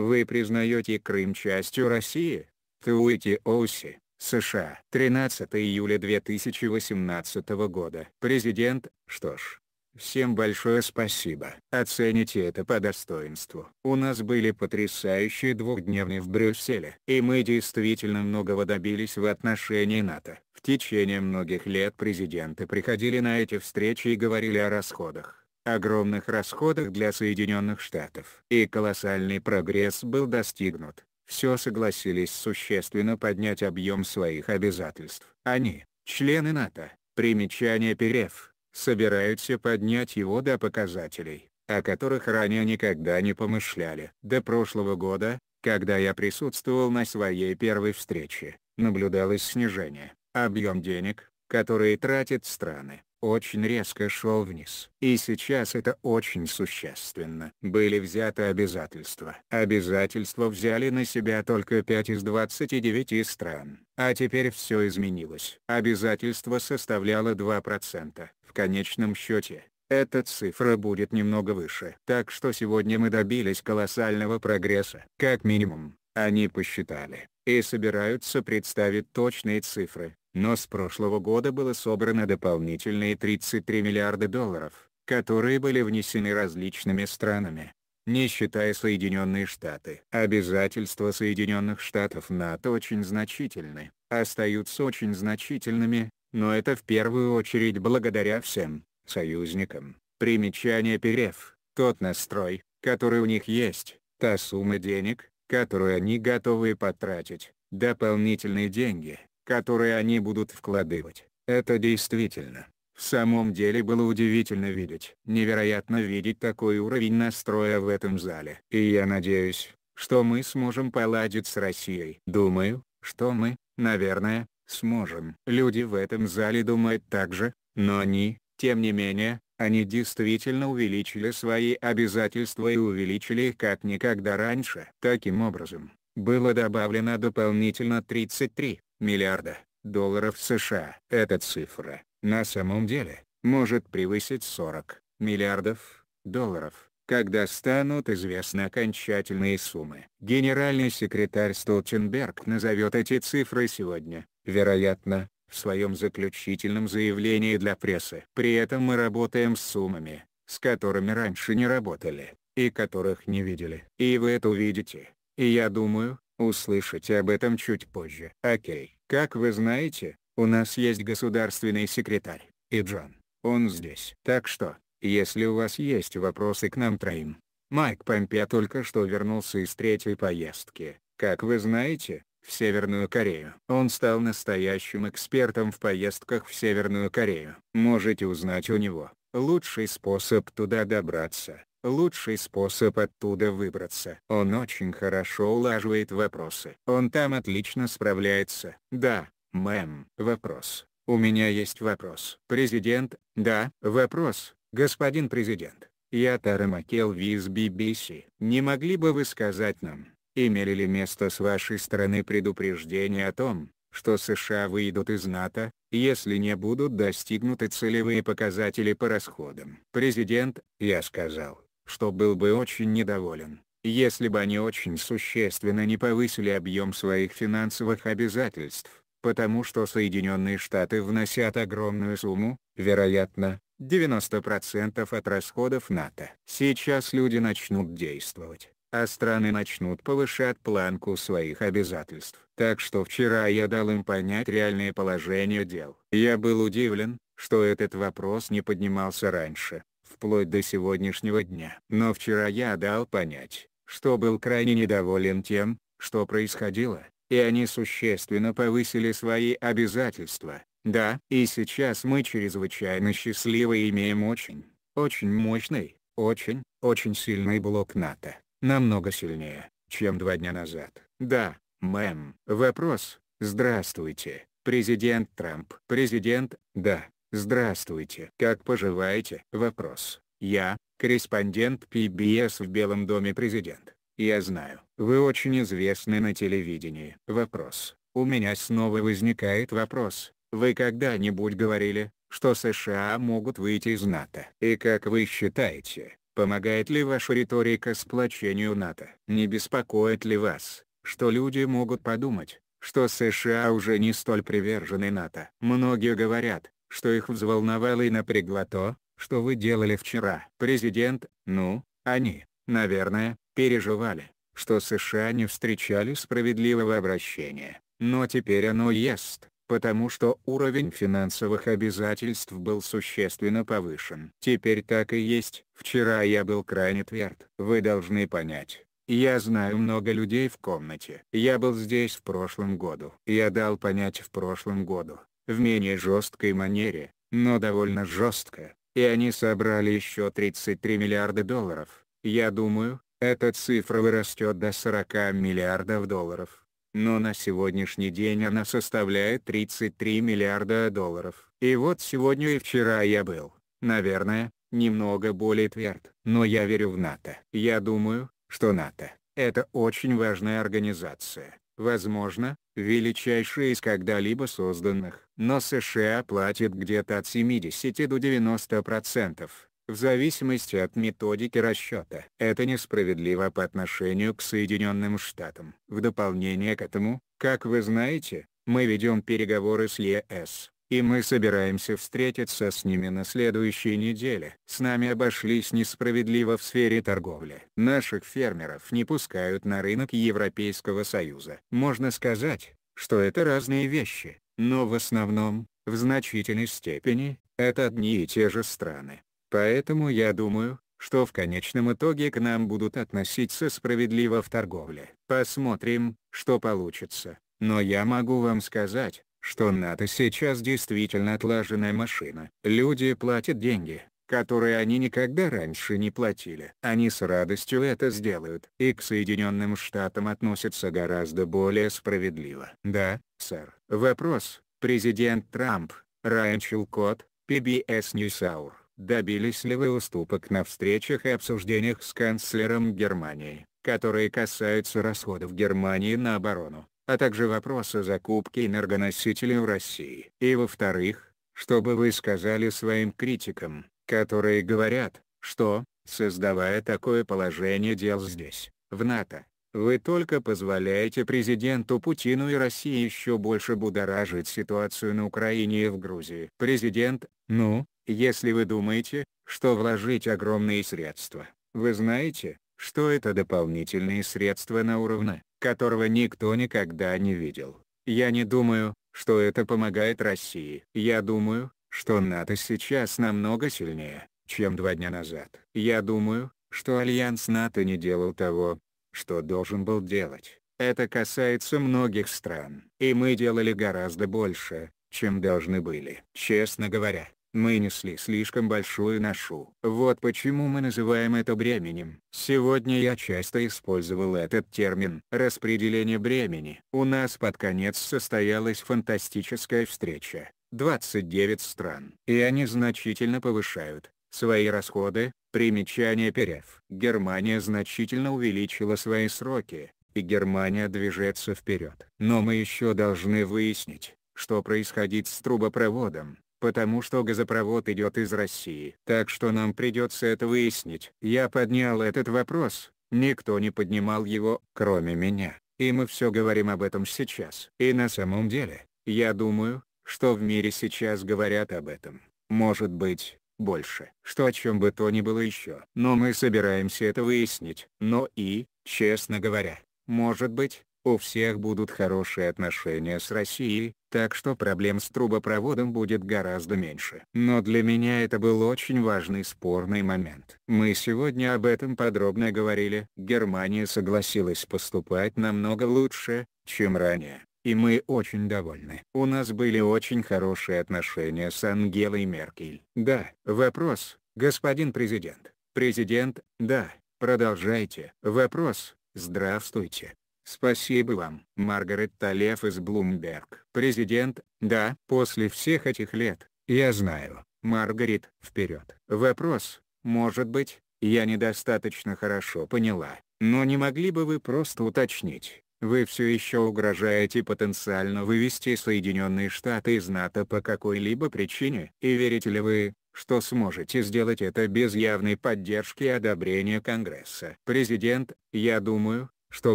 Вы признаете Крым частью России? Туити Оуси, США. 13 июля 2018 года. Президент, что ж, Всем большое спасибо. Оцените это по достоинству. У нас были потрясающие двухдневные в Брюсселе. И мы действительно многого добились в отношении НАТО. В течение многих лет президенты приходили на эти встречи и говорили о расходах огромных расходах для Соединенных Штатов. И колоссальный прогресс был достигнут. Все согласились существенно поднять объем своих обязательств. Они, члены НАТО, примечание Перев, собираются поднять его до показателей, о которых ранее никогда не помышляли. До прошлого года, когда я присутствовал на своей первой встрече, наблюдалось снижение. Объем денег, которые тратят страны, очень резко шел вниз. И сейчас это очень существенно. Были взяты обязательства. Обязательства взяли на себя только 5 из 29 стран. А теперь все изменилось. Обязательство составляло 2%. В конечном счете, эта цифра будет немного выше. Так что сегодня мы добились колоссального прогресса. Как минимум, они посчитали, и собираются представить точные цифры, но с прошлого года было собрано дополнительные 33 миллиарда долларов, которые были внесены различными странами не считая Соединенные Штаты. Обязательства Соединенных Штатов НАТО очень значительны, остаются очень значительными, но это в первую очередь благодаря всем союзникам. Примечание Перев, тот настрой, который у них есть, та сумма денег, которую они готовы потратить, дополнительные деньги, которые они будут вкладывать. Это действительно, в самом деле было удивительно видеть. Невероятно видеть такой уровень настроя в этом зале. И я надеюсь, что мы сможем поладить с Россией. Думаю, что мы, наверное, сможем. Люди в этом зале думают так же, но они, тем не менее, они действительно увеличили свои обязательства и увеличили их как никогда раньше. Таким образом, было добавлено дополнительно 33 миллиарда долларов США. Эта цифра, на самом деле, может превысить 40 миллиардов долларов, когда станут известны окончательные суммы. Генеральный секретарь Столтенберг назовет эти цифры сегодня, вероятно, в своем заключительном заявлении для прессы. При этом мы работаем с суммами, с которыми раньше не работали, и которых не видели. И вы это увидите. И я думаю, Услышите об этом чуть позже. Окей. Как вы знаете, у нас есть государственный секретарь, и Джон. Он здесь. Так что, если у вас есть вопросы к нам троим. Майк Помпе только что вернулся из третьей поездки. Как вы знаете, в Северную Корею. Он стал настоящим экспертом в поездках в Северную Корею. Можете узнать у него лучший способ туда добраться. Лучший способ оттуда выбраться. Он очень хорошо улаживает вопросы. Он там отлично справляется. Да, мэм. Вопрос. У меня есть вопрос. Президент? Да. Вопрос, господин президент. Я Тара Макелви из BBC. Не могли бы вы сказать нам, имели ли место с вашей стороны предупреждение о том, что США выйдут из НАТО, если не будут достигнуты целевые показатели по расходам. Президент, я сказал, что был бы очень недоволен, если бы они очень существенно не повысили объем своих финансовых обязательств, потому что Соединенные Штаты вносят огромную сумму, вероятно, 90% от расходов НАТО. Сейчас люди начнут действовать, а страны начнут повышать планку своих обязательств. Так что вчера я дал им понять реальное положение дел. Я был удивлен, что этот вопрос не поднимался раньше вплоть до сегодняшнего дня. Но вчера я дал понять, что был крайне недоволен тем, что происходило, и они существенно повысили свои обязательства. Да, и сейчас мы чрезвычайно счастливы и имеем очень, очень мощный, очень, очень сильный блок НАТО, намного сильнее, чем два дня назад. Да, мэм. Вопрос, здравствуйте, президент Трамп. Президент, да, Здравствуйте. Как поживаете? Вопрос. Я, корреспондент PBS в Белом доме президент. Я знаю, вы очень известны на телевидении. Вопрос. У меня снова возникает вопрос. Вы когда-нибудь говорили, что США могут выйти из НАТО? И как вы считаете, помогает ли ваша риторика сплочению НАТО? Не беспокоит ли вас, что люди могут подумать, что США уже не столь привержены НАТО? Многие говорят, что их взволновало и напрягло то, что вы делали вчера. Президент, ну, они, наверное, переживали, что США не встречали справедливого обращения, но теперь оно есть, потому что уровень финансовых обязательств был существенно повышен. Теперь так и есть. Вчера я был крайне тверд. Вы должны понять. Я знаю много людей в комнате. Я был здесь в прошлом году. Я дал понять в прошлом году, в менее жесткой манере, но довольно жестко, и они собрали еще 33 миллиарда долларов. Я думаю, эта цифра вырастет до 40 миллиардов долларов. Но на сегодняшний день она составляет 33 миллиарда долларов. И вот сегодня и вчера я был, наверное, немного более тверд. Но я верю в НАТО. Я думаю, что НАТО – это очень важная организация, возможно, величайшая из когда-либо созданных но США платит где-то от 70 до 90%, процентов, в зависимости от методики расчета. Это несправедливо по отношению к Соединенным Штатам. В дополнение к этому, как вы знаете, мы ведем переговоры с ЕС, и мы собираемся встретиться с ними на следующей неделе. С нами обошлись несправедливо в сфере торговли. Наших фермеров не пускают на рынок Европейского Союза. Можно сказать, что это разные вещи но в основном, в значительной степени, это одни и те же страны. Поэтому я думаю, что в конечном итоге к нам будут относиться справедливо в торговле. Посмотрим, что получится. Но я могу вам сказать, что НАТО сейчас действительно отлаженная машина. Люди платят деньги, которые они никогда раньше не платили. Они с радостью это сделают. И к Соединенным Штатам относятся гораздо более справедливо. Да, сэр. Вопрос. Президент Трамп, Райан Кот, PBS NewsHour. Добились ли вы уступок на встречах и обсуждениях с канцлером Германии, которые касаются расходов Германии на оборону, а также вопроса закупки энергоносителей в России? И во-вторых, что бы вы сказали своим критикам, которые говорят, что, создавая такое положение дел здесь, в НАТО, вы только позволяете президенту Путину и России еще больше будоражить ситуацию на Украине и в Грузии. Президент, ну, если вы думаете, что вложить огромные средства, вы знаете, что это дополнительные средства на уровне, которого никто никогда не видел. Я не думаю, что это помогает России. Я думаю, что НАТО сейчас намного сильнее, чем два дня назад. Я думаю, что Альянс НАТО не делал того, что должен был делать. Это касается многих стран. И мы делали гораздо больше, чем должны были. Честно говоря, мы несли слишком большую ношу. Вот почему мы называем это бременем. Сегодня я часто использовал этот термин. Распределение бремени. У нас под конец состоялась фантастическая встреча. 29 стран. И они значительно повышают свои расходы, примечание Перев. Германия значительно увеличила свои сроки, и Германия движется вперед. Но мы еще должны выяснить, что происходит с трубопроводом, потому что газопровод идет из России. Так что нам придется это выяснить. Я поднял этот вопрос, никто не поднимал его, кроме меня. И мы все говорим об этом сейчас. И на самом деле, я думаю, что в мире сейчас говорят об этом. Может быть, больше. Что о чем бы то ни было еще. Но мы собираемся это выяснить. Но и, честно говоря, может быть, у всех будут хорошие отношения с Россией, так что проблем с трубопроводом будет гораздо меньше. Но для меня это был очень важный спорный момент. Мы сегодня об этом подробно говорили. Германия согласилась поступать намного лучше, чем ранее и мы очень довольны. У нас были очень хорошие отношения с Ангелой Меркель. Да, вопрос, господин президент. Президент, да, продолжайте. Вопрос, здравствуйте. Спасибо вам, Маргарет Талев из Блумберг. Президент, да, после всех этих лет, я знаю, Маргарет, вперед. Вопрос, может быть, я недостаточно хорошо поняла, но не могли бы вы просто уточнить, вы все еще угрожаете потенциально вывести Соединенные Штаты из НАТО по какой-либо причине. И верите ли вы, что сможете сделать это без явной поддержки и одобрения Конгресса? Президент, я думаю, что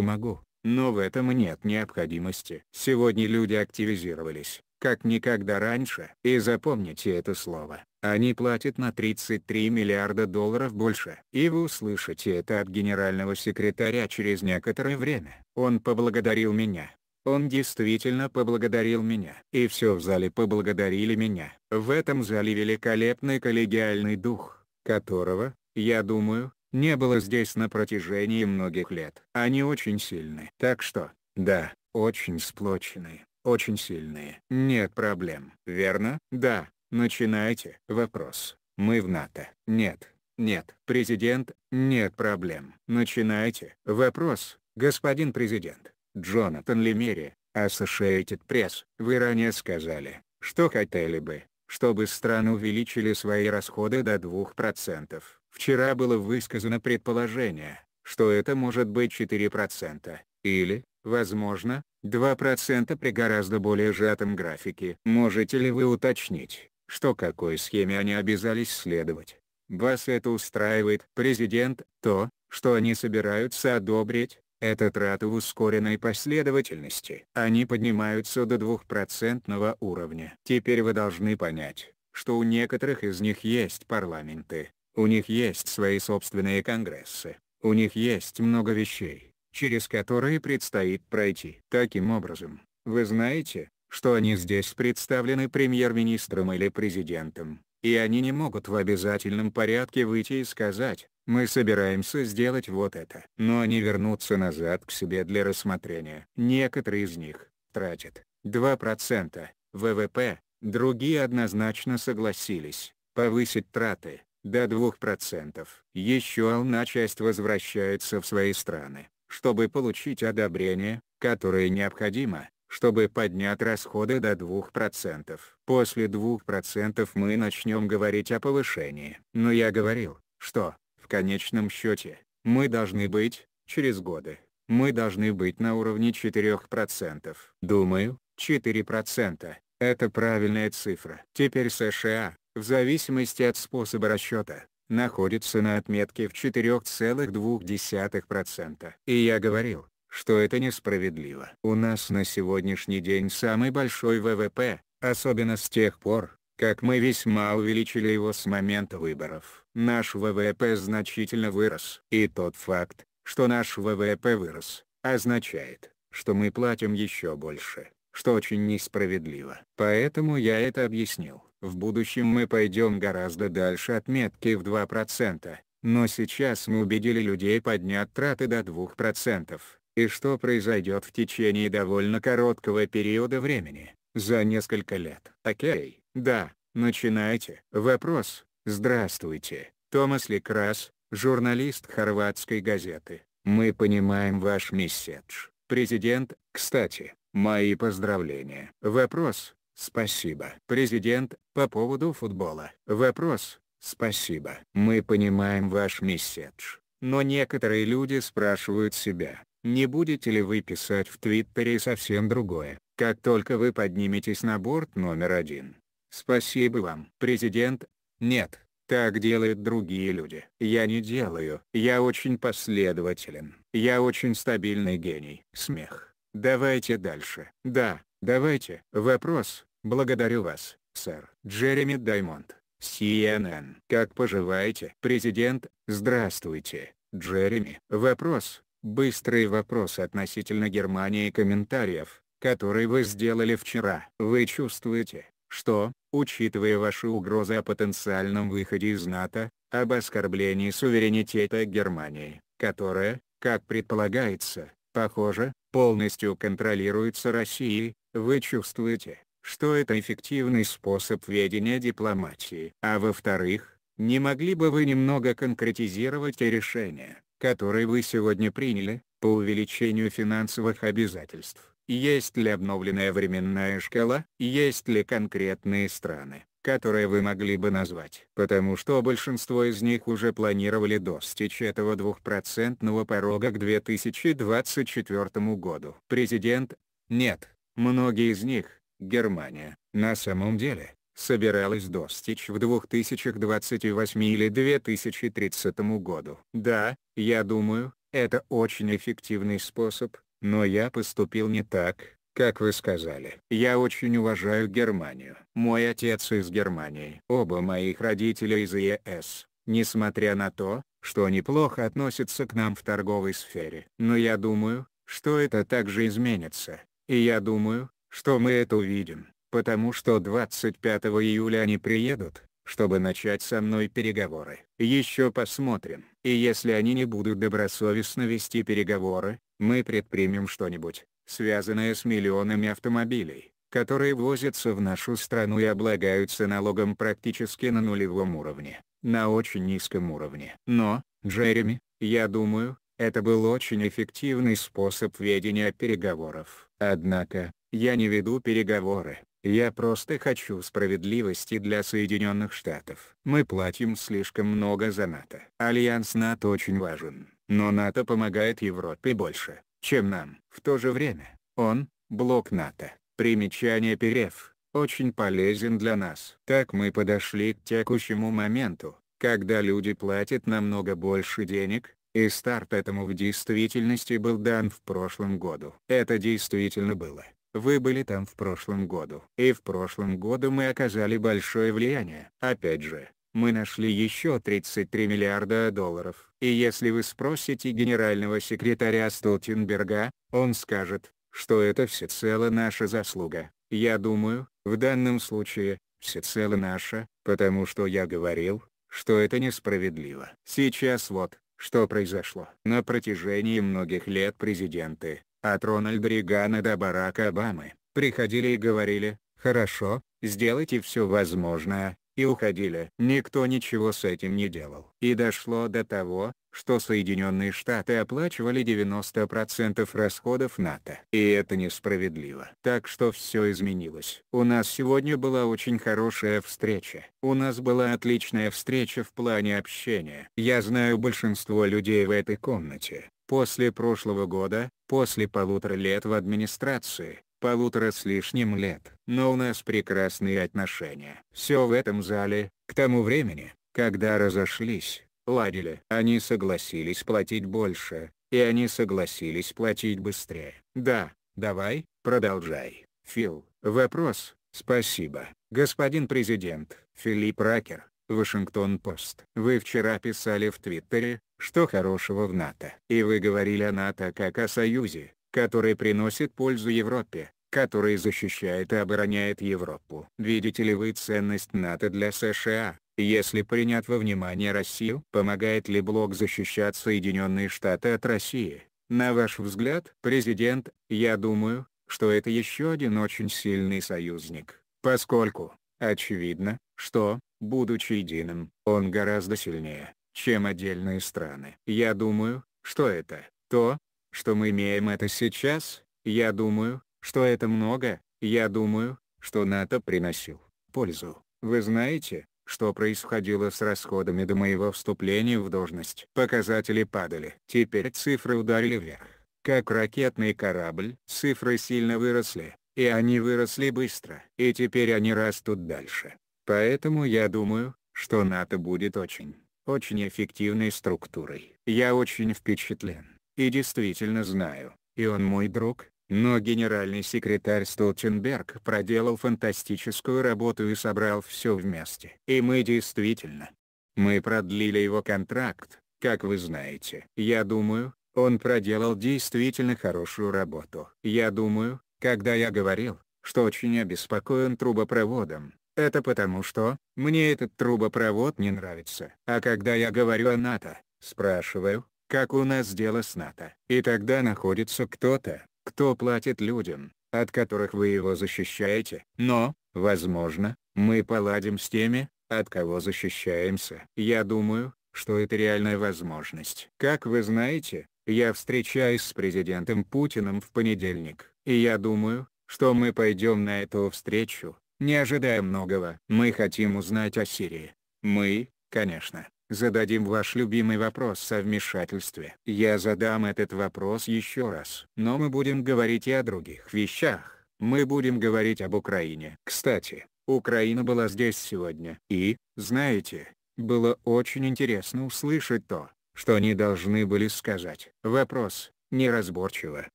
могу, но в этом нет необходимости. Сегодня люди активизировались, как никогда раньше. И запомните это слово. Они платят на 33 миллиарда долларов больше. И вы услышите это от генерального секретаря через некоторое время. Он поблагодарил меня. Он действительно поблагодарил меня. И все в зале поблагодарили меня. В этом зале великолепный коллегиальный дух, которого, я думаю, не было здесь на протяжении многих лет. Они очень сильны. Так что, да, очень сплоченные. Очень сильные. Нет проблем. Верно? Да. Начинайте. Вопрос. Мы в НАТО. Нет. Нет. Президент. Нет проблем. Начинайте. Вопрос. Господин президент. Джонатан Лемери, Associated Press, вы ранее сказали, что хотели бы, чтобы страны увеличили свои расходы до 2%. Вчера было высказано предположение, что это может быть 4%, или, возможно, 2% при гораздо более сжатом графике. Можете ли вы уточнить, что какой схеме они обязались следовать? Вас это устраивает. Президент, то, что они собираются одобрить, это траты в ускоренной последовательности. Они поднимаются до 2% уровня. Теперь вы должны понять, что у некоторых из них есть парламенты, у них есть свои собственные конгрессы, у них есть много вещей через которые предстоит пройти. Таким образом, вы знаете, что они здесь представлены премьер-министром или президентом, и они не могут в обязательном порядке выйти и сказать, мы собираемся сделать вот это. Но они вернутся назад к себе для рассмотрения. Некоторые из них тратят 2% ВВП, другие однозначно согласились повысить траты до 2%. Еще одна часть возвращается в свои страны чтобы получить одобрение, которое необходимо, чтобы поднять расходы до 2%. После 2% мы начнем говорить о повышении. Но я говорил, что, в конечном счете, мы должны быть, через годы, мы должны быть на уровне 4%. Думаю, 4% – это правильная цифра. Теперь США, в зависимости от способа расчета, находится на отметке в 4,2%. И я говорил, что это несправедливо. У нас на сегодняшний день самый большой ВВП, особенно с тех пор, как мы весьма увеличили его с момента выборов. Наш ВВП значительно вырос. И тот факт, что наш ВВП вырос, означает, что мы платим еще больше, что очень несправедливо. Поэтому я это объяснил. В будущем мы пойдем гораздо дальше отметки в 2%, но сейчас мы убедили людей поднять траты до 2%, и что произойдет в течение довольно короткого периода времени, за несколько лет. Окей, да, начинайте. Вопрос. Здравствуйте, Томас Ликрас, журналист хорватской газеты. Мы понимаем ваш месседж, президент, кстати, мои поздравления. Вопрос, Спасибо. Президент, по поводу футбола. Вопрос, спасибо. Мы понимаем ваш месседж, но некоторые люди спрашивают себя, не будете ли вы писать в Твиттере совсем другое, как только вы подниметесь на борт номер один. Спасибо вам. Президент, нет, так делают другие люди. Я не делаю. Я очень последователен. Я очень стабильный гений. Смех. Давайте дальше. Да, Давайте. Вопрос. Благодарю вас, сэр. Джереми Даймонд. CNN. Как поживаете? Президент, здравствуйте, Джереми. Вопрос. Быстрый вопрос относительно Германии и комментариев, которые вы сделали вчера. Вы чувствуете, что, учитывая ваши угрозы о потенциальном выходе из НАТО, об оскорблении суверенитета Германии, которая, как предполагается, похоже, полностью контролируется Россией, вы чувствуете, что это эффективный способ ведения дипломатии. А во-вторых, не могли бы вы немного конкретизировать те решения, которые вы сегодня приняли, по увеличению финансовых обязательств? Есть ли обновленная временная шкала? Есть ли конкретные страны, которые вы могли бы назвать? Потому что большинство из них уже планировали достичь этого двухпроцентного порога к 2024 году. Президент? Нет. Многие из них, Германия, на самом деле, собиралась достичь в 2028 или 2030 году. Да, я думаю, это очень эффективный способ, но я поступил не так, как вы сказали. Я очень уважаю Германию. Мой отец из Германии. Оба моих родителя из ЕС, несмотря на то, что они плохо относятся к нам в торговой сфере. Но я думаю, что это также изменится, и я думаю, что мы это увидим, потому что 25 июля они приедут, чтобы начать со мной переговоры. Еще посмотрим. И если они не будут добросовестно вести переговоры, мы предпримем что-нибудь, связанное с миллионами автомобилей, которые возятся в нашу страну и облагаются налогом практически на нулевом уровне, на очень низком уровне. Но, Джереми, я думаю, это был очень эффективный способ ведения переговоров. Однако, я не веду переговоры, я просто хочу справедливости для Соединенных Штатов. Мы платим слишком много за НАТО. Альянс НАТО очень важен, но НАТО помогает Европе больше, чем нам. В то же время, он, блок НАТО, примечание Перев, очень полезен для нас. Так мы подошли к текущему моменту, когда люди платят намного больше денег, и старт этому в действительности был дан в прошлом году. Это действительно было. Вы были там в прошлом году. И в прошлом году мы оказали большое влияние. Опять же, мы нашли еще 33 миллиарда долларов. И если вы спросите генерального секретаря Столтенберга, он скажет, что это всецело наша заслуга. Я думаю, в данном случае, всецело наша, потому что я говорил, что это несправедливо. Сейчас вот, что произошло? На протяжении многих лет президенты, от Рональда Регана до Барака Обамы, приходили и говорили, «Хорошо, сделайте все возможное, и уходили. Никто ничего с этим не делал. И дошло до того, что Соединенные Штаты оплачивали 90% расходов НАТО. И это несправедливо. Так что все изменилось. У нас сегодня была очень хорошая встреча. У нас была отличная встреча в плане общения. Я знаю большинство людей в этой комнате. После прошлого года, после полутора лет в администрации, полутора с лишним лет. Но у нас прекрасные отношения. Все в этом зале, к тому времени, когда разошлись, ладили. Они согласились платить больше, и они согласились платить быстрее. Да, давай, продолжай. Фил, вопрос, спасибо. Господин президент, Филипп Ракер, Вашингтон-Пост. Вы вчера писали в Твиттере, что хорошего в НАТО. И вы говорили о НАТО как о союзе, который приносит пользу Европе, который защищает и обороняет Европу. Видите ли вы ценность НАТО для США, если принять во внимание Россию? Помогает ли блок защищать Соединенные Штаты от России? На ваш взгляд, президент, я думаю, что это еще один очень сильный союзник, поскольку, очевидно, что, будучи единым, он гораздо сильнее, чем отдельные страны. Я думаю, что это то, что мы имеем это сейчас, я думаю, что это много, я думаю, что НАТО приносил пользу. Вы знаете, что происходило с расходами до моего вступления в должность. Показатели падали. Теперь цифры ударили вверх. Как ракетный корабль, цифры сильно выросли, и они выросли быстро. И теперь они растут дальше. Поэтому я думаю, что НАТО будет очень, очень эффективной структурой. Я очень впечатлен. И действительно знаю, и он мой друг, но генеральный секретарь Столтенберг проделал фантастическую работу и собрал все вместе. И мы действительно. Мы продлили его контракт, как вы знаете. Я думаю, он проделал действительно хорошую работу. Я думаю, когда я говорил, что очень обеспокоен трубопроводом, это потому что, мне этот трубопровод не нравится. А когда я говорю о НАТО, спрашиваю, как у нас дело с НАТО. И тогда находится кто-то, кто платит людям, от которых вы его защищаете. Но, возможно, мы поладим с теми, от кого защищаемся. Я думаю, что это реальная возможность. Как вы знаете, я встречаюсь с президентом Путиным в понедельник. И я думаю, что мы пойдем на эту встречу, не ожидая многого. Мы хотим узнать о Сирии. Мы, конечно, Зададим ваш любимый вопрос о вмешательстве. Я задам этот вопрос еще раз. Но мы будем говорить и о других вещах. Мы будем говорить об Украине. Кстати, Украина была здесь сегодня. И, знаете, было очень интересно услышать то, что они должны были сказать. Вопрос, неразборчиво.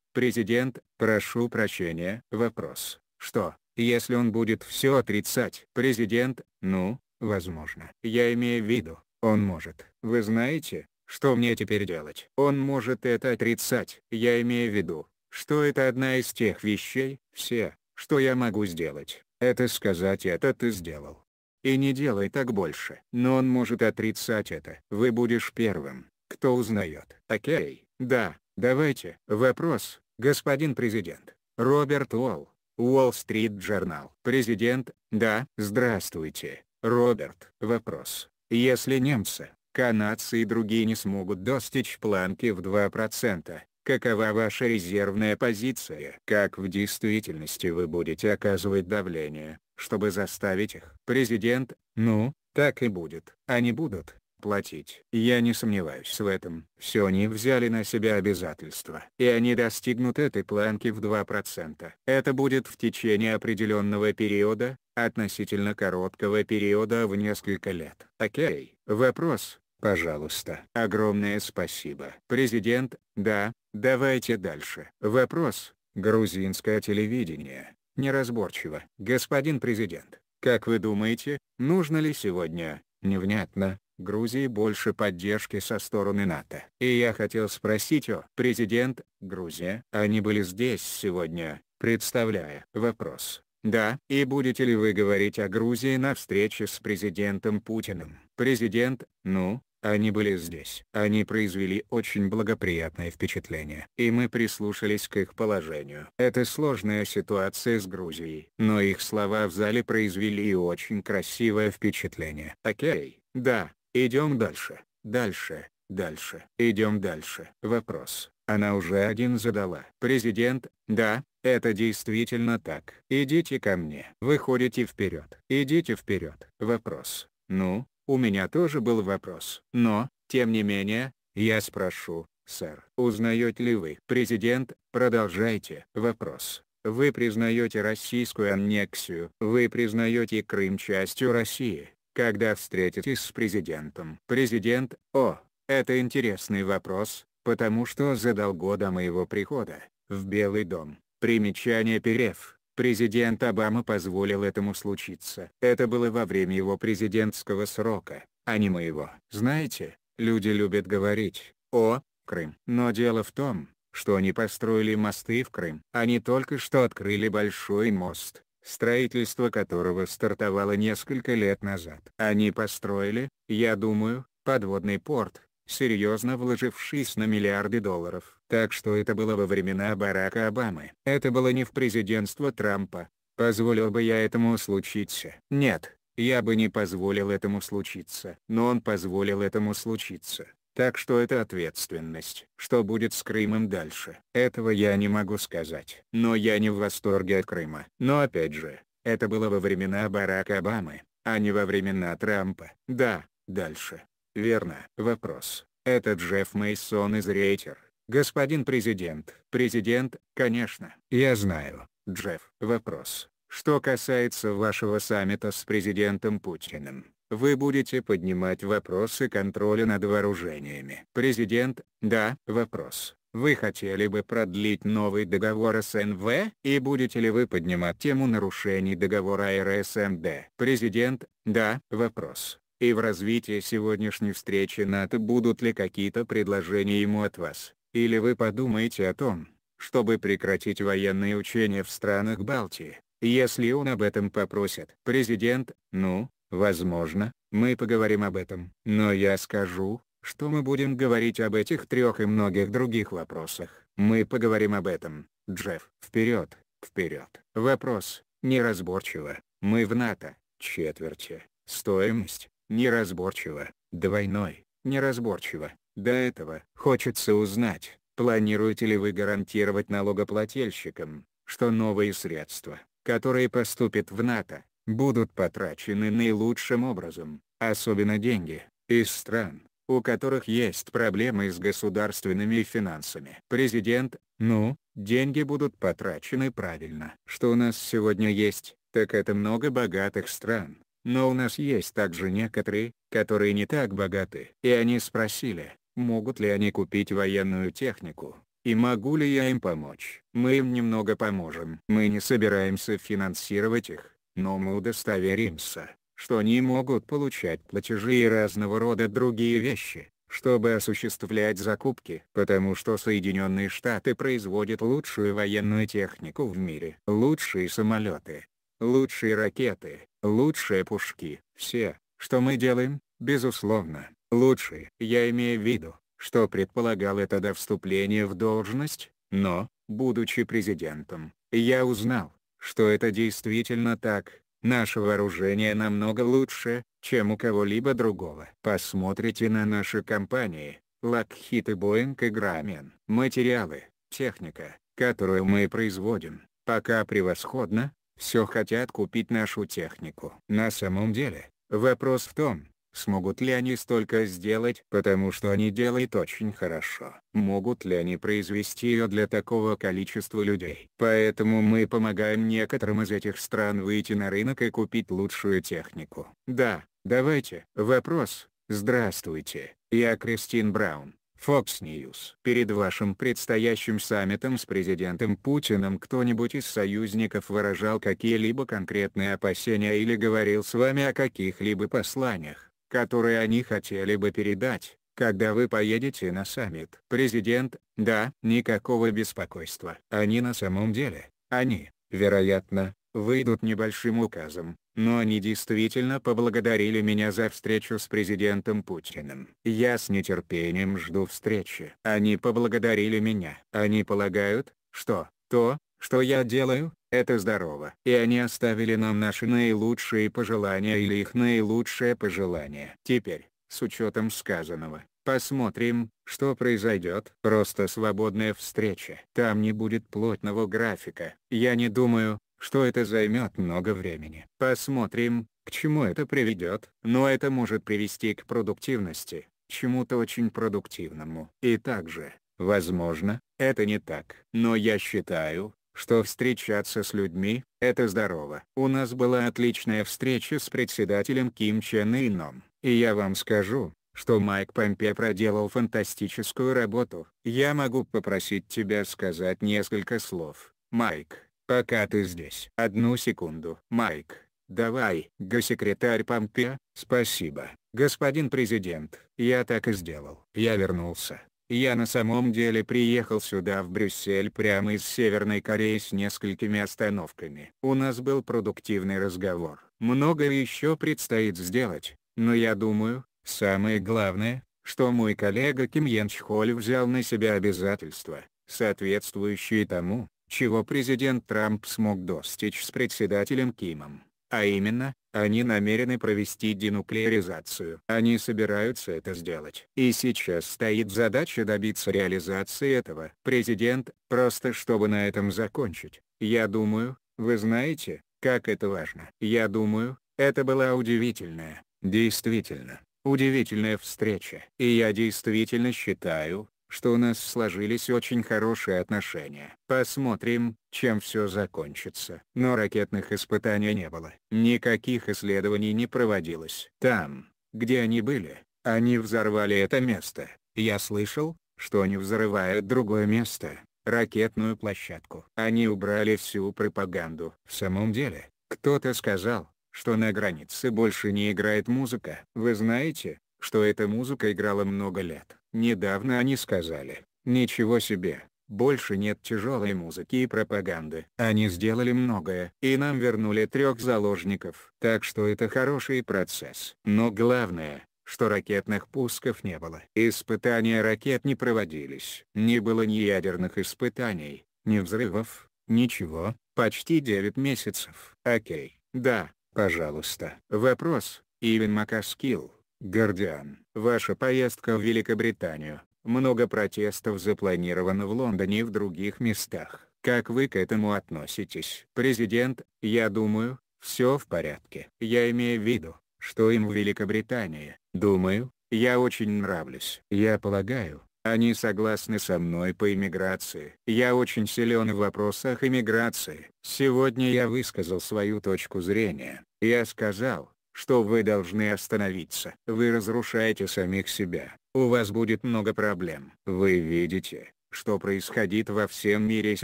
Президент, прошу прощения. Вопрос, что, если он будет все отрицать? Президент, ну, возможно. Я имею в виду, он может. Вы знаете, что мне теперь делать? Он может это отрицать. Я имею в виду, что это одна из тех вещей, все, что я могу сделать, это сказать это ты сделал. И не делай так больше. Но он может отрицать это. Вы будешь первым, кто узнает. Окей, да, давайте. Вопрос, господин президент. Роберт Уолл, Уолл-стрит-журнал. Президент, да, здравствуйте, Роберт. Вопрос. Если немцы, канадцы и другие не смогут достичь планки в 2%, какова ваша резервная позиция? Как в действительности вы будете оказывать давление, чтобы заставить их? Президент, ну, так и будет. Они будут платить. Я не сомневаюсь в этом. Все они взяли на себя обязательства. И они достигнут этой планки в 2%. Это будет в течение определенного периода, относительно короткого периода в несколько лет. Окей, вопрос, пожалуйста. Огромное спасибо. Президент, да, давайте дальше. Вопрос, грузинское телевидение, неразборчиво. Господин президент, как вы думаете, нужно ли сегодня, невнятно, Грузии больше поддержки со стороны НАТО. И я хотел спросить о президент Грузия. Они были здесь сегодня, представляя вопрос. Да, и будете ли вы говорить о Грузии на встрече с президентом Путиным? Президент, ну, они были здесь. Они произвели очень благоприятное впечатление. И мы прислушались к их положению. Это сложная ситуация с Грузией. Но их слова в зале произвели очень красивое впечатление. Окей, да, идем дальше, дальше, дальше. Идем дальше. Вопрос. Она уже один задала. Президент, да, это действительно так. Идите ко мне. Выходите вперед. Идите вперед. Вопрос. Ну, у меня тоже был вопрос. Но, тем не менее, я спрошу, сэр, узнаете ли вы? Президент, продолжайте. Вопрос. Вы признаете российскую аннексию? Вы признаете Крым частью России? Когда встретитесь с президентом? Президент, о, это интересный вопрос, потому что задал года моего прихода в Белый дом. Примечание Перев. Президент Обама позволил этому случиться. Это было во время его президентского срока, а не моего. Знаете, люди любят говорить «О, Крым». Но дело в том, что они построили мосты в Крым. Они только что открыли большой мост, строительство которого стартовало несколько лет назад. Они построили, я думаю, подводный порт, серьезно вложившись на миллиарды долларов. Так что это было во времена Барака Обамы. Это было не в президентство Трампа. Позволил бы я этому случиться? Нет, я бы не позволил этому случиться. Но он позволил этому случиться. Так что это ответственность. Что будет с Крымом дальше? Этого я не могу сказать. Но я не в восторге от Крыма. Но опять же, это было во времена Барака Обамы, а не во времена Трампа. Да, дальше. Верно. Вопрос. Это Джефф Мейсон из Рейтер. Господин президент. Президент, конечно. Я знаю. Джефф. Вопрос. Что касается вашего саммита с президентом Путиным, вы будете поднимать вопросы контроля над вооружениями. Президент, да, вопрос. Вы хотели бы продлить новый договор СНВ, и будете ли вы поднимать тему нарушений договора РСМД? Президент, да, вопрос и в развитии сегодняшней встречи НАТО будут ли какие-то предложения ему от вас, или вы подумаете о том, чтобы прекратить военные учения в странах Балтии, если он об этом попросит. Президент, ну, возможно, мы поговорим об этом. Но я скажу, что мы будем говорить об этих трех и многих других вопросах. Мы поговорим об этом, Джефф. Вперед, вперед. Вопрос, неразборчиво, мы в НАТО, четверти, стоимость, неразборчиво, двойной, неразборчиво. До этого хочется узнать, планируете ли вы гарантировать налогоплательщикам, что новые средства, которые поступят в НАТО, будут потрачены наилучшим образом, особенно деньги, из стран, у которых есть проблемы с государственными финансами. Президент, ну, деньги будут потрачены правильно. Что у нас сегодня есть, так это много богатых стран, но у нас есть также некоторые, которые не так богаты. И они спросили, могут ли они купить военную технику, и могу ли я им помочь. Мы им немного поможем. Мы не собираемся финансировать их, но мы удостоверимся, что они могут получать платежи и разного рода другие вещи, чтобы осуществлять закупки, потому что Соединенные Штаты производят лучшую военную технику в мире. Лучшие самолеты, лучшие ракеты, лучшие пушки. Все, что мы делаем, безусловно, лучшие. Я имею в виду, что предполагал это до вступления в должность, но, будучи президентом, я узнал, что это действительно так. Наше вооружение намного лучше, чем у кого-либо другого. Посмотрите на наши компании, Lockheed и Boeing и Grumman. Материалы, техника, которую мы производим, пока превосходно, все хотят купить нашу технику. На самом деле, вопрос в том, смогут ли они столько сделать, потому что они делают очень хорошо. Могут ли они произвести ее для такого количества людей. Поэтому мы помогаем некоторым из этих стран выйти на рынок и купить лучшую технику. Да, давайте. Вопрос. Здравствуйте, я Кристин Браун. Fox News. Перед вашим предстоящим саммитом с президентом Путиным кто-нибудь из союзников выражал какие-либо конкретные опасения или говорил с вами о каких-либо посланиях, которые они хотели бы передать, когда вы поедете на саммит? Президент, да, никакого беспокойства. Они на самом деле, они, вероятно, выйдут небольшим указом, но они действительно поблагодарили меня за встречу с президентом Путиным. Я с нетерпением жду встречи. Они поблагодарили меня. Они полагают, что то, что я делаю, это здорово. И они оставили нам наши наилучшие пожелания или их наилучшее пожелание. Теперь, с учетом сказанного, Посмотрим, что произойдет. Просто свободная встреча. Там не будет плотного графика. Я не думаю, что это займет много времени. Посмотрим, к чему это приведет. Но это может привести к продуктивности, чему-то очень продуктивному. И также, возможно, это не так. Но я считаю, что встречаться с людьми – это здорово. У нас была отличная встреча с председателем Ким Чен Ином. И я вам скажу, что Майк Помпе проделал фантастическую работу. Я могу попросить тебя сказать несколько слов, Майк пока ты здесь. Одну секунду. Майк, давай, госсекретарь Помпео, спасибо, господин президент. Я так и сделал. Я вернулся. Я на самом деле приехал сюда в Брюссель прямо из Северной Кореи с несколькими остановками. У нас был продуктивный разговор. Многое еще предстоит сделать, но я думаю, самое главное, что мой коллега Ким Йен Чхоль взял на себя обязательства, соответствующие тому, чего президент Трамп смог достичь с председателем Кимом, а именно, они намерены провести денуклеаризацию. Они собираются это сделать. И сейчас стоит задача добиться реализации этого. Президент, просто чтобы на этом закончить, я думаю, вы знаете, как это важно. Я думаю, это была удивительная, действительно, удивительная встреча. И я действительно считаю, что у нас сложились очень хорошие отношения. Посмотрим, чем все закончится. Но ракетных испытаний не было. Никаких исследований не проводилось. Там, где они были, они взорвали это место. Я слышал, что они взрывают другое место, ракетную площадку. Они убрали всю пропаганду. В самом деле, кто-то сказал, что на границе больше не играет музыка. Вы знаете, что эта музыка играла много лет. Недавно они сказали, ничего себе, больше нет тяжелой музыки и пропаганды. Они сделали многое, и нам вернули трех заложников. Так что это хороший процесс. Но главное, что ракетных пусков не было. Испытания ракет не проводились. Не было ни ядерных испытаний, ни взрывов, ничего, почти 9 месяцев. Окей, да, пожалуйста. Вопрос, Ивен Макаскилл. Гардиан, ваша поездка в Великобританию. Много протестов запланировано в Лондоне и в других местах. Как вы к этому относитесь? Президент, я думаю, все в порядке. Я имею в виду, что им в Великобритании, думаю, я очень нравлюсь. Я полагаю, они согласны со мной по иммиграции. Я очень силен в вопросах иммиграции. Сегодня я высказал свою точку зрения. Я сказал, что вы должны остановиться. Вы разрушаете самих себя, у вас будет много проблем. Вы видите, что происходит во всем мире с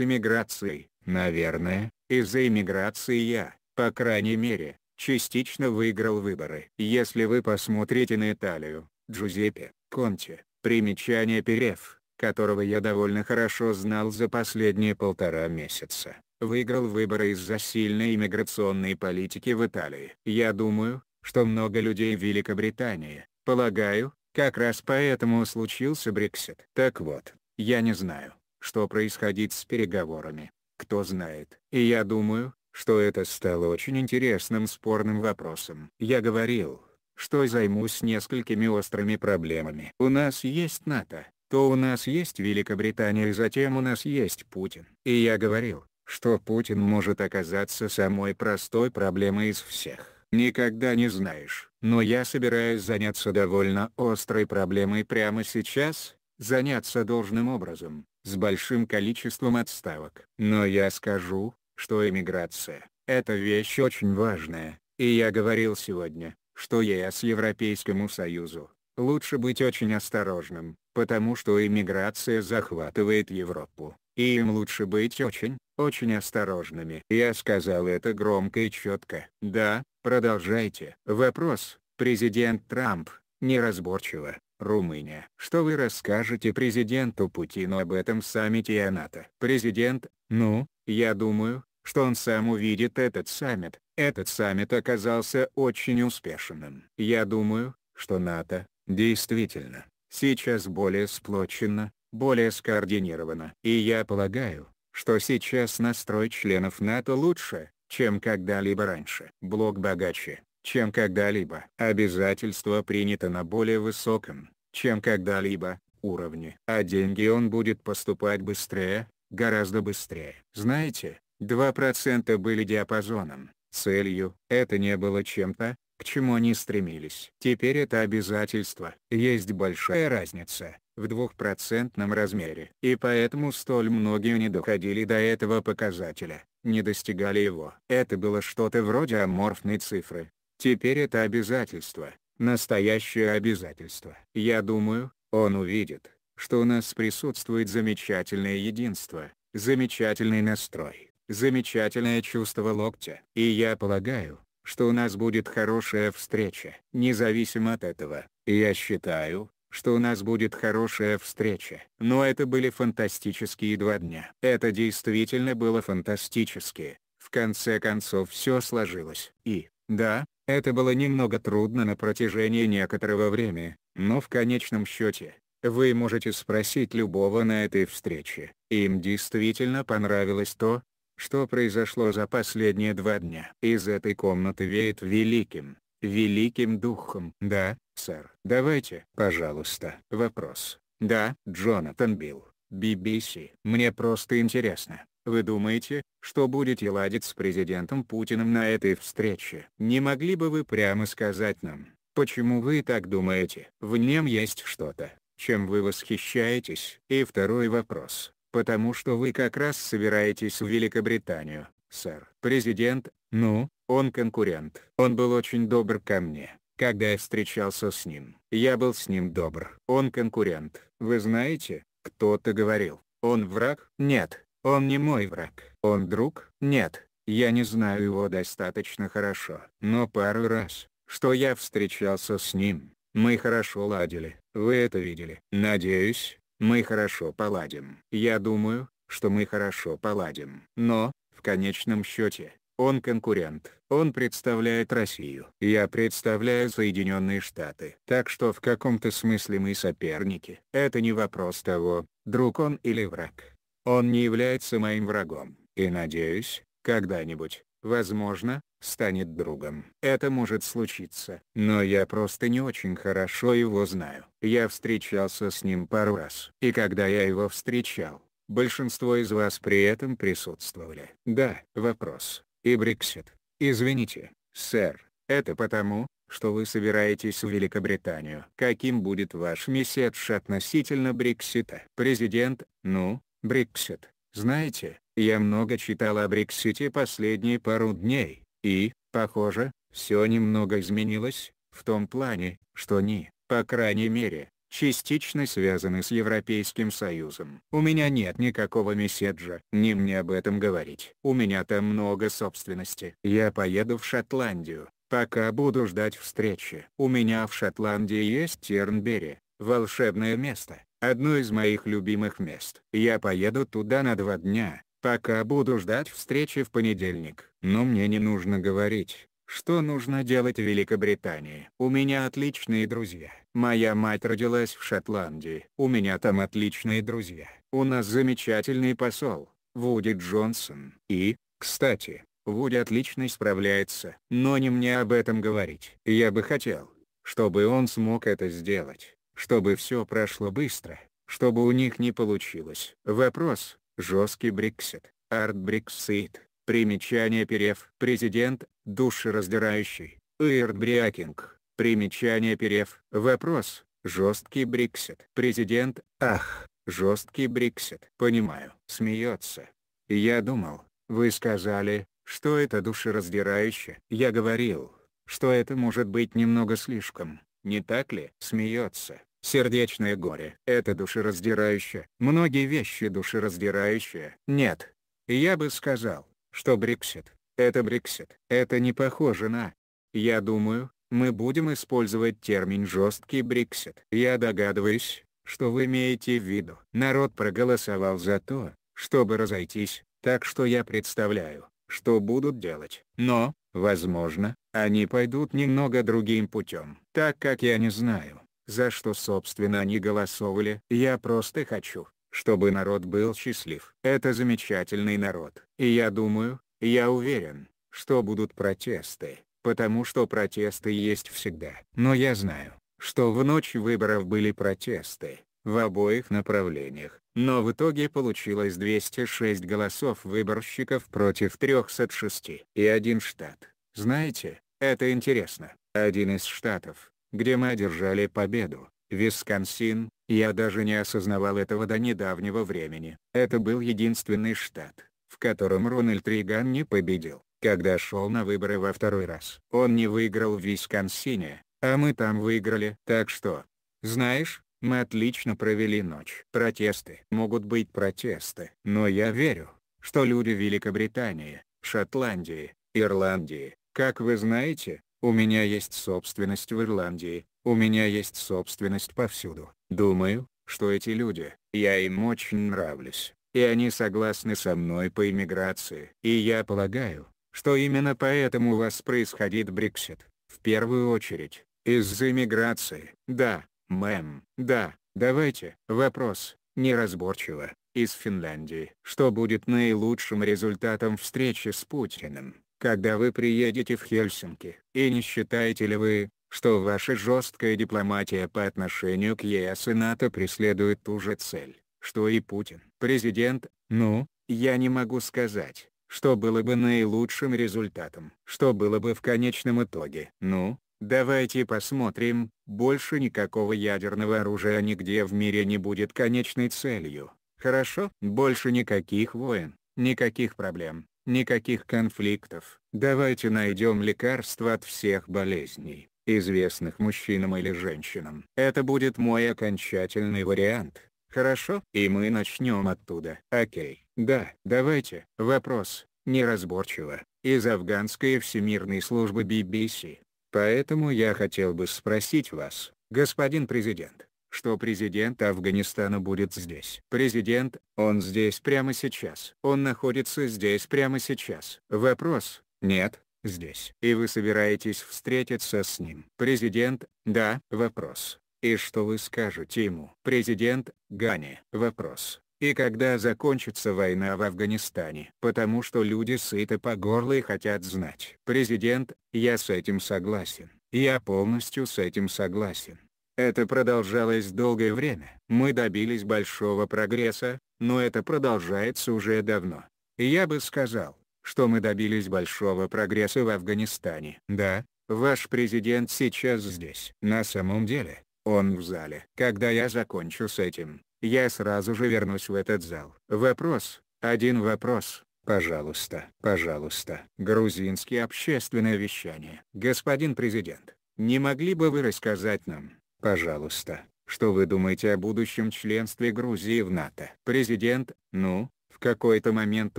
иммиграцией, наверное, из-за иммиграции я, по крайней мере, частично выиграл выборы. Если вы посмотрите на Италию, Джузеппе, Конте, примечание Перев, которого я довольно хорошо знал за последние полтора месяца, выиграл выборы из-за сильной иммиграционной политики в Италии. Я думаю, что много людей в Великобритании, полагаю, как раз поэтому случился Брексит. Так вот, я не знаю, что происходит с переговорами, кто знает. И я думаю, что это стало очень интересным спорным вопросом. Я говорил, что займусь несколькими острыми проблемами. У нас есть НАТО, то у нас есть Великобритания и затем у нас есть Путин. И я говорил, что Путин может оказаться самой простой проблемой из всех. Никогда не знаешь. Но я собираюсь заняться довольно острой проблемой прямо сейчас, заняться должным образом, с большим количеством отставок. Но я скажу, что эмиграция – это вещь очень важная, и я говорил сегодня, что ЕС Европейскому Союзу, лучше быть очень осторожным, потому что эмиграция захватывает Европу, и им лучше быть очень, очень осторожными. Я сказал это громко и четко. Да, Продолжайте. Вопрос, президент Трамп, неразборчиво, Румыния. Что вы расскажете президенту Путину об этом саммите и о НАТО? Президент, ну, я думаю, что он сам увидит этот саммит. Этот саммит оказался очень успешным. Я думаю, что НАТО, действительно, сейчас более сплочено, более скоординировано. И я полагаю, что сейчас настрой членов НАТО лучше, чем когда-либо раньше. Блок богаче, чем когда-либо. Обязательство принято на более высоком, чем когда-либо, уровне. А деньги он будет поступать быстрее, гораздо быстрее. Знаете, 2% были диапазоном, целью. Это не было чем-то, к чему они стремились. Теперь это обязательство. Есть большая разница, в двухпроцентном размере. И поэтому столь многие не доходили до этого показателя не достигали его. Это было что-то вроде аморфной цифры. Теперь это обязательство, настоящее обязательство. Я думаю, он увидит, что у нас присутствует замечательное единство, замечательный настрой, замечательное чувство локтя. И я полагаю, что у нас будет хорошая встреча. Независимо от этого, я считаю, что у нас будет хорошая встреча. Но это были фантастические два дня. Это действительно было фантастически. В конце концов все сложилось. И, да, это было немного трудно на протяжении некоторого времени, но в конечном счете, вы можете спросить любого на этой встрече. Им действительно понравилось то, что произошло за последние два дня. Из этой комнаты веет великим, великим духом. Да, сэр. Давайте, пожалуйста, вопрос. Да, Джонатан Билл, BBC. Мне просто интересно. Вы думаете, что будете ладить с президентом Путиным на этой встрече? Не могли бы вы прямо сказать нам, почему вы так думаете? В нем есть что-то, чем вы восхищаетесь. И второй вопрос, потому что вы как раз собираетесь в Великобританию, сэр. Президент, ну, он конкурент. Он был очень добр ко мне. Когда я встречался с ним, я был с ним добр. Он конкурент. Вы знаете, кто-то говорил, он враг? Нет, он не мой враг. Он друг? Нет, я не знаю его достаточно хорошо. Но пару раз, что я встречался с ним, мы хорошо ладили. Вы это видели. Надеюсь, мы хорошо поладим. Я думаю, что мы хорошо поладим. Но, в конечном счете, он конкурент. Он представляет Россию. Я представляю Соединенные Штаты. Так что в каком-то смысле мы соперники. Это не вопрос того, друг он или враг. Он не является моим врагом. И надеюсь, когда-нибудь, возможно, станет другом. Это может случиться. Но я просто не очень хорошо его знаю. Я встречался с ним пару раз. И когда я его встречал, Большинство из вас при этом присутствовали. Да, вопрос, и Брексит. Извините, сэр, это потому, что вы собираетесь в Великобританию. Каким будет ваш месседж относительно Брексита? Президент, ну, Брексит. Знаете, я много читал о Брексите последние пару дней, и, похоже, все немного изменилось, в том плане, что не, по крайней мере, частично связаны с Европейским Союзом. У меня нет никакого месседжа, не мне об этом говорить. У меня там много собственности. Я поеду в Шотландию, пока буду ждать встречи. У меня в Шотландии есть Тернбери, волшебное место, одно из моих любимых мест. Я поеду туда на два дня, пока буду ждать встречи в понедельник. Но мне не нужно говорить, что нужно делать в Великобритании? У меня отличные друзья. Моя мать родилась в Шотландии. У меня там отличные друзья. У нас замечательный посол, Вуди Джонсон. И, кстати, Вуди отлично справляется. Но не мне об этом говорить. Я бы хотел, чтобы он смог это сделать. Чтобы все прошло быстро. Чтобы у них не получилось. Вопрос, жесткий Брексит, арт Брексит. Примечание Перев. Президент душераздирающий, эйрбрякинг, примечание перев. Вопрос, жесткий Брексит. Президент, ах, жесткий Брексит. Понимаю, смеется. Я думал, вы сказали, что это душераздирающе. Я говорил, что это может быть немного слишком, не так ли? Смеется. Сердечное горе. Это душераздирающе. Многие вещи душераздирающие. Нет. Я бы сказал, что Брексит это Брексит. Это не похоже на... Я думаю, мы будем использовать термин «жесткий Брексит». Я догадываюсь, что вы имеете в виду. Народ проголосовал за то, чтобы разойтись, так что я представляю, что будут делать. Но, возможно, они пойдут немного другим путем. Так как я не знаю, за что собственно они голосовали. Я просто хочу, чтобы народ был счастлив. Это замечательный народ. И я думаю, я уверен, что будут протесты, потому что протесты есть всегда. Но я знаю, что в ночь выборов были протесты, в обоих направлениях, но в итоге получилось 206 голосов выборщиков против 306 и один штат. Знаете, это интересно. Один из штатов, где мы одержали победу, Висконсин, я даже не осознавал этого до недавнего времени. Это был единственный штат, в котором Рональд Рейган не победил. Когда шел на выборы во второй раз, он не выиграл в Висконсине, а мы там выиграли. Так что, знаешь, мы отлично провели ночь. Протесты могут быть протесты, но я верю, что люди Великобритании, Шотландии, Ирландии, как вы знаете, у меня есть собственность в Ирландии, у меня есть собственность повсюду. Думаю, что эти люди, я им очень нравлюсь и они согласны со мной по иммиграции. И я полагаю, что именно поэтому у вас происходит Брексит, в первую очередь, из-за иммиграции. Да, мэм, да, давайте. Вопрос, неразборчиво, из Финляндии. Что будет наилучшим результатом встречи с Путиным, когда вы приедете в Хельсинки? И не считаете ли вы, что ваша жесткая дипломатия по отношению к ЕС и НАТО преследует ту же цель? что и Путин. Президент, ну, я не могу сказать, что было бы наилучшим результатом, что было бы в конечном итоге. Ну, давайте посмотрим, больше никакого ядерного оружия нигде в мире не будет конечной целью. Хорошо? Больше никаких войн, никаких проблем, никаких конфликтов. Давайте найдем лекарство от всех болезней, известных мужчинам или женщинам. Это будет мой окончательный вариант. Хорошо? И мы начнем оттуда. Окей. Да, давайте. Вопрос. Неразборчиво. Из афганской всемирной службы BBC. Поэтому я хотел бы спросить вас, господин президент, что президент Афганистана будет здесь. Президент, он здесь прямо сейчас. Он находится здесь прямо сейчас. Вопрос, нет, здесь. И вы собираетесь встретиться с ним. Президент, да, вопрос. И что вы скажете ему? Президент, Гани. Вопрос. И когда закончится война в Афганистане? Потому что люди сыты по горло и хотят знать. Президент, я с этим согласен. Я полностью с этим согласен. Это продолжалось долгое время. Мы добились большого прогресса, но это продолжается уже давно. Я бы сказал, что мы добились большого прогресса в Афганистане. Да, ваш президент сейчас здесь. На самом деле, он в зале. Когда я закончу с этим, я сразу же вернусь в этот зал. Вопрос, один вопрос. Пожалуйста, пожалуйста. Грузинский общественное вещание. Господин президент, не могли бы вы рассказать нам, пожалуйста, что вы думаете о будущем членстве Грузии в НАТО? Президент, ну, какой-то момент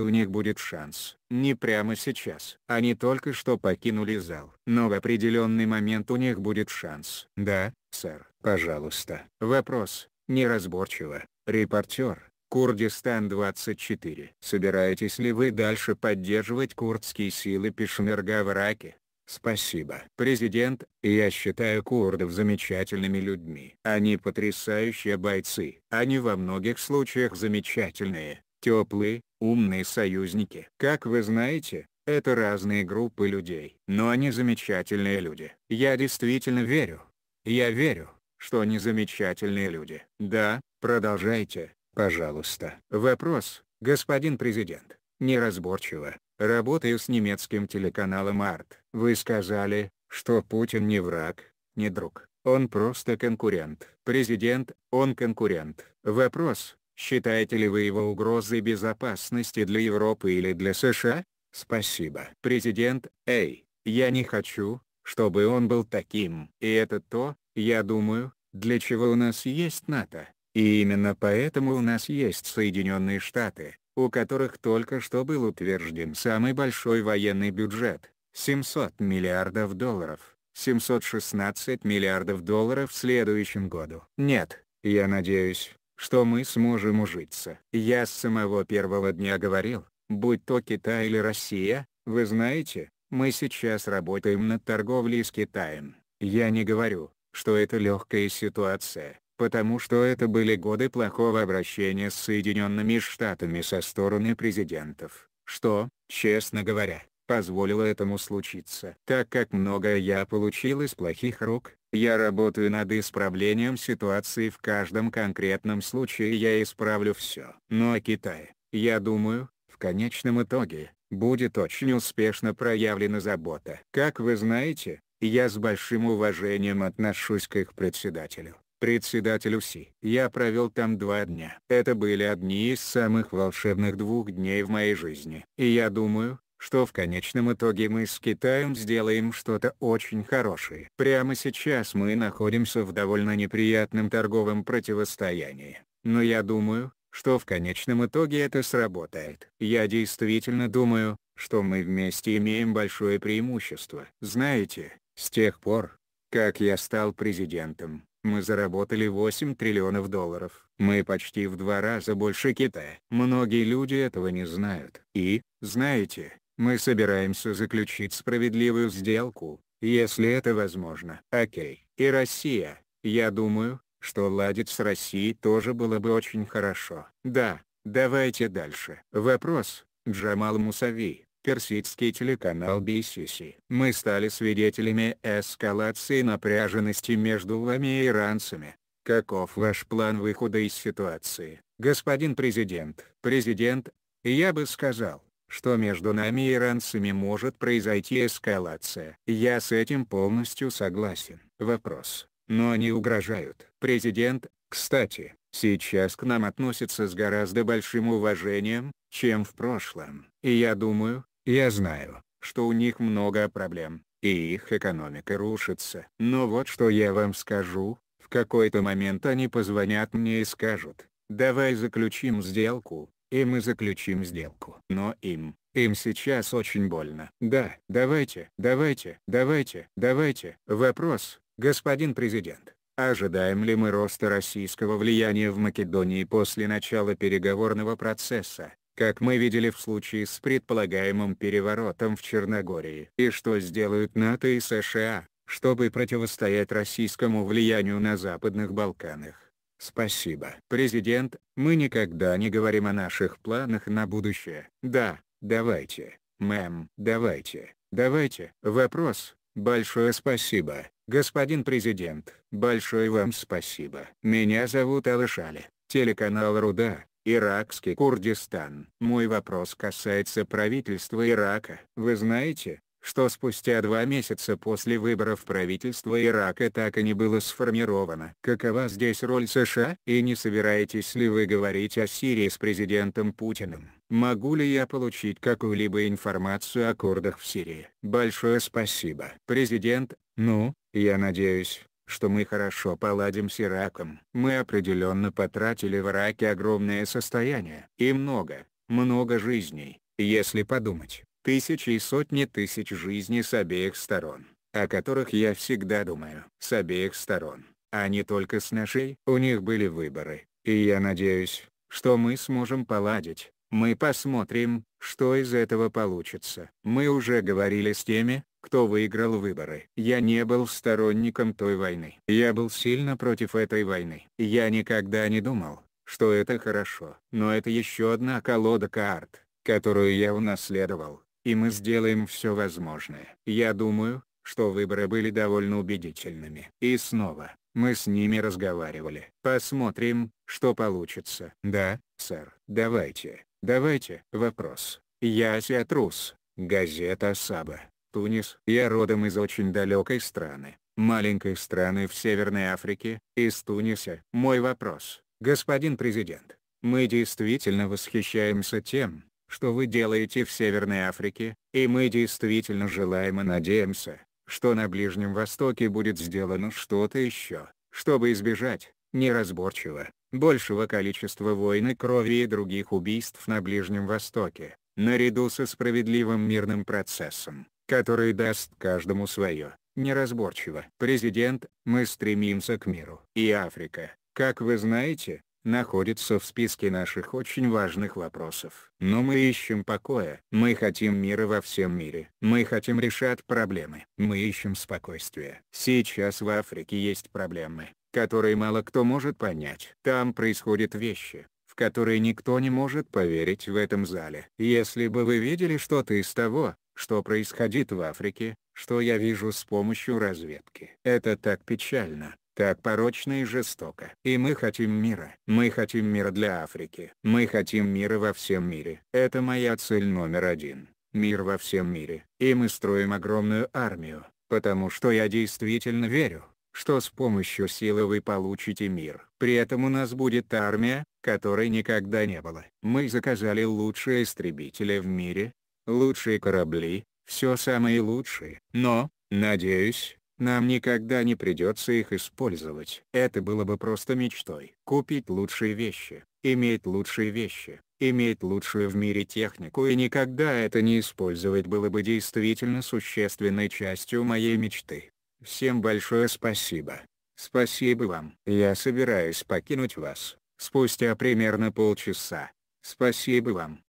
у них будет шанс. Не прямо сейчас. Они только что покинули зал. Но в определенный момент у них будет шанс. Да, сэр. Пожалуйста. Вопрос. Неразборчиво. Репортер. Курдистан 24. Собираетесь ли вы дальше поддерживать курдские силы Пешмерга в Ираке? Спасибо. Президент, я считаю курдов замечательными людьми. Они потрясающие бойцы. Они во многих случаях замечательные теплые, умные союзники. Как вы знаете, это разные группы людей. Но они замечательные люди. Я действительно верю. Я верю, что они замечательные люди. Да, продолжайте, пожалуйста. Вопрос, господин президент. Неразборчиво. Работаю с немецким телеканалом «Арт». Вы сказали, что Путин не враг, не друг. Он просто конкурент. Президент, он конкурент. Вопрос, Считаете ли вы его угрозой безопасности для Европы или для США? Спасибо. Президент, эй, я не хочу, чтобы он был таким. И это то, я думаю, для чего у нас есть НАТО. И именно поэтому у нас есть Соединенные Штаты, у которых только что был утвержден самый большой военный бюджет – 700 миллиардов долларов, 716 миллиардов долларов в следующем году. Нет, я надеюсь, что мы сможем ужиться. Я с самого первого дня говорил, будь то Китай или Россия, вы знаете, мы сейчас работаем над торговлей с Китаем. Я не говорю, что это легкая ситуация, потому что это были годы плохого обращения с Соединенными Штатами со стороны президентов, что, честно говоря, позволила этому случиться. Так как многое я получил из плохих рук, я работаю над исправлением ситуации в каждом конкретном случае я исправлю все. Но о Китае, я думаю, в конечном итоге, будет очень успешно проявлена забота. Как вы знаете, я с большим уважением отношусь к их председателю. Председателю Си. Я провел там два дня. Это были одни из самых волшебных двух дней в моей жизни. И я думаю, что в конечном итоге мы с Китаем сделаем что-то очень хорошее. Прямо сейчас мы находимся в довольно неприятном торговом противостоянии, но я думаю, что в конечном итоге это сработает. Я действительно думаю, что мы вместе имеем большое преимущество. Знаете, с тех пор, как я стал президентом, мы заработали 8 триллионов долларов. Мы почти в два раза больше Китая. Многие люди этого не знают. И, знаете, мы собираемся заключить справедливую сделку, если это возможно. Окей. И Россия, я думаю, что ладить с Россией тоже было бы очень хорошо. Да, давайте дальше. Вопрос, Джамал Мусави, персидский телеканал BCC. Мы стали свидетелями эскалации напряженности между вами и иранцами. Каков ваш план выхода из ситуации, господин президент? Президент, я бы сказал, что между нами и иранцами может произойти эскалация. Я с этим полностью согласен. Вопрос. Но они угрожают. Президент, кстати, сейчас к нам относится с гораздо большим уважением, чем в прошлом. И я думаю, я знаю, что у них много проблем, и их экономика рушится. Но вот что я вам скажу, в какой-то момент они позвонят мне и скажут, давай заключим сделку, и мы заключим сделку. Но им, им сейчас очень больно. Да, давайте, давайте, давайте, давайте. Вопрос, господин президент. Ожидаем ли мы роста российского влияния в Македонии после начала переговорного процесса, как мы видели в случае с предполагаемым переворотом в Черногории? И что сделают НАТО и США, чтобы противостоять российскому влиянию на Западных Балканах? Спасибо. Президент, мы никогда не говорим о наших планах на будущее. Да, давайте, мэм, давайте, давайте. Вопрос. Большое спасибо, господин президент. Большое вам спасибо. Меня зовут Алышали, телеканал Руда, Иракский Курдистан. Мой вопрос касается правительства Ирака. Вы знаете, что спустя два месяца после выборов правительство Ирака так и не было сформировано. Какова здесь роль США? И не собираетесь ли вы говорить о Сирии с президентом Путиным? Могу ли я получить какую-либо информацию о курдах в Сирии? Большое спасибо. Президент, ну, я надеюсь, что мы хорошо поладим с Ираком. Мы определенно потратили в Ираке огромное состояние. И много, много жизней, если подумать тысячи и сотни тысяч жизней с обеих сторон, о которых я всегда думаю, с обеих сторон, а не только с нашей. У них были выборы, и я надеюсь, что мы сможем поладить. Мы посмотрим, что из этого получится. Мы уже говорили с теми, кто выиграл выборы. Я не был сторонником той войны. Я был сильно против этой войны. Я никогда не думал, что это хорошо. Но это еще одна колода карт, которую я унаследовал и мы сделаем все возможное. Я думаю, что выборы были довольно убедительными. И снова, мы с ними разговаривали. Посмотрим, что получится. Да, сэр. Давайте, давайте. Вопрос. Я Сиатрус. Газета Саба. Тунис. Я родом из очень далекой страны. Маленькой страны в Северной Африке, из Туниса. Мой вопрос, господин президент. Мы действительно восхищаемся тем, что вы делаете в Северной Африке, и мы действительно желаем и надеемся, что на Ближнем Востоке будет сделано что-то еще, чтобы избежать, неразборчиво, большего количества войн и крови и других убийств на Ближнем Востоке, наряду со справедливым мирным процессом, который даст каждому свое, неразборчиво. Президент, мы стремимся к миру. И Африка, как вы знаете, находится в списке наших очень важных вопросов. Но мы ищем покоя. Мы хотим мира во всем мире. Мы хотим решать проблемы. Мы ищем спокойствия. Сейчас в Африке есть проблемы, которые мало кто может понять. Там происходят вещи, в которые никто не может поверить в этом зале. Если бы вы видели что-то из того, что происходит в Африке, что я вижу с помощью разведки. Это так печально, так порочно и жестоко. И мы хотим мира. Мы хотим мира для Африки. Мы хотим мира во всем мире. Это моя цель номер один. Мир во всем мире. И мы строим огромную армию, потому что я действительно верю, что с помощью силы вы получите мир. При этом у нас будет армия, которой никогда не было. Мы заказали лучшие истребители в мире, лучшие корабли, все самые лучшие. Но, надеюсь, нам никогда не придется их использовать. Это было бы просто мечтой. Купить лучшие вещи, иметь лучшие вещи, иметь лучшую в мире технику и никогда это не использовать было бы действительно существенной частью моей мечты. Всем большое спасибо. Спасибо вам. Я собираюсь покинуть вас, спустя примерно полчаса. Спасибо вам.